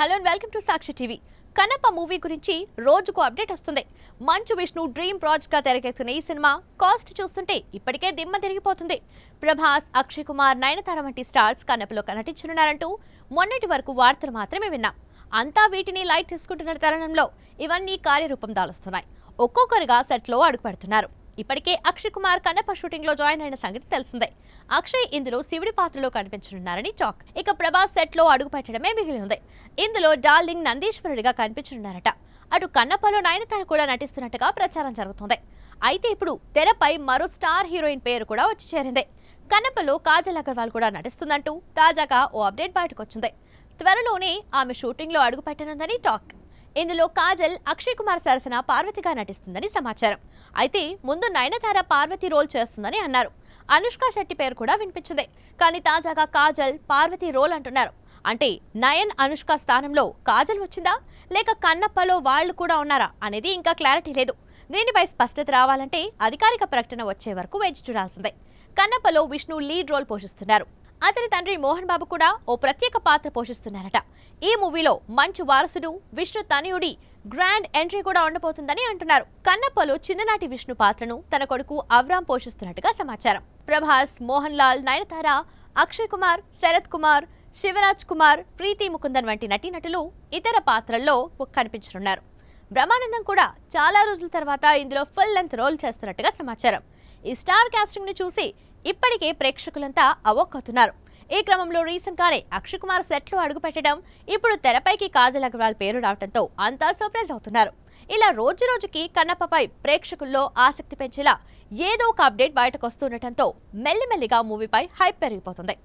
hello welcome to Sakshi TV కనప movie గురించి రోజుకు అప్డేట్ వస్తుంది మంచు విష్ణు డ్రీమ్ ప్రాజెక్ట్గా తెరకెక్కుతున్న ఈ సినిమా కాస్ట్ చూస్తుంటే ఇప్పటికే దిమ్మ తిరిగిపోతుంది ప్రభాస్ అక్షయ్ కుమార్ నయనతార వంటి స్టార్స్ కనపలో కనటించనున్నారంటూ మొన్నటి వరకు వార్తలు మాత్రమే విన్నాం అంతా వీటిని లైట్ తీసుకుంటున్న తరుణంలో ఇవన్నీ కార్యరూపం దాలుస్తున్నాయి ఒక్కొక్కరుగా సెట్లో అడుగుపడుతున్నారు ఇప్పటికే అక్షయ్ కుమార్ కన్నప్ప షూటింగ్ లో జాయిన్ అయిన సంగతి తెలిసిందే అక్షయ్ ఇందులో శివుడి పాత్రలో కనిపించనున్నారని చాక్ ఇక ప్రభాస్ సెట్ లో అడుగు పెట్టడమే మిగిలి ఉంది ఇందులో డార్లింగ్ నందీశ్వరుడిగా కనిపించనున్నారట అటు కన్నప్పలో నయనతార కూడా నటిస్తున్నట్టుగా ప్రచారం జరుగుతుంది అయితే ఇప్పుడు తెరపై మరో స్టార్ హీరోయిన్ పేరు కూడా వచ్చి చేరింది కన్నప్పలో కాజల్ అగర్వాల్ కూడా నటిస్తుందంటూ తాజాగా ఓ అప్డేట్ బయటకొచ్చింది త్వరలోనే ఆమె షూటింగ్లో అడుగుపెట్టనుందని టాక్ ఇందులో కాజల్ అక్షయ్ కుమార్ సరసన పార్వతిగా నటిస్తుందని సమాచారం అయితే ముందు నయనతార పార్వతి రోల్ చేస్తుందని అన్నారు అనుష్క శెట్టి పేరు కూడా వినిపించింది కానీ తాజాగా కాజల్ పార్వతి రోల్ అంటున్నారు అంటే నయన్ అనుష్క స్థానంలో కాజల్ వచ్చిందా లేక కన్నప్పలో వాళ్ళు కూడా ఉన్నారా అనేది ఇంకా క్లారిటీ లేదు దీనిపై స్పష్టత రావాలంటే అధికారిక ప్రకటన వచ్చే వరకు వేచి చూడాల్సిందే కన్నప్పలో విష్ణు లీడ్ రోల్ పోషిస్తున్నారు అతని తండ్రి మోహన్ బాబు కూడా ఓ ప్రత్యేక పాత్ర పోషిస్తున్నారట ఈ మూవీలో మంచు వారసుడు విష్ణు తనయుడి గ్రాండ్ ఎంట్రీ కూడా ఉండబోతుందని అంటున్నారు కన్నప్పలో చిన్ననాటి విష్ణు పాత్రను తన కొడుకు అవరాం పోషిస్తున్నట్టుగా సమాచారం ప్రభాస్ మోహన్ లాల్ నయనతార అక్షయ్ కుమార్ శరత్ కుమార్ శివరాజ్ కుమార్ ప్రీతి ముకుందన్ వంటి నటీనటులు ఇతర పాత్రల్లో కనిపించనున్నారు బ్రహ్మానందం కూడా చాలా రోజుల తర్వాత ఇందులో ఫుల్ లెంత్ రోల్ చేస్తున్నట్టుగా సమాచారం ఈ స్టార్ క్యాస్టింగ్ ను చూసి ఇప్పటికే ప్రేక్షకులంతా అవొక్కతున్నారు ఈ క్రమంలో రీసెంట్ గానే అక్షయ్ కుమార్ సెట్ లో అడుగుపెట్టడం ఇప్పుడు తెరపైకి కాజల్ అగర్వాల్ పేరు రావడంతో అంతా సర్ప్రైజ్ అవుతున్నారు ఇలా రోజు రోజుకి కన్నప్పపై ప్రేక్షకుల్లో ఆసక్తి పెంచేలా ఏదో ఒక అప్డేట్ బయటకు వస్తుండటంతో మెల్లిమెల్లిగా మూవీపై హైప్ పెరిగిపోతుంది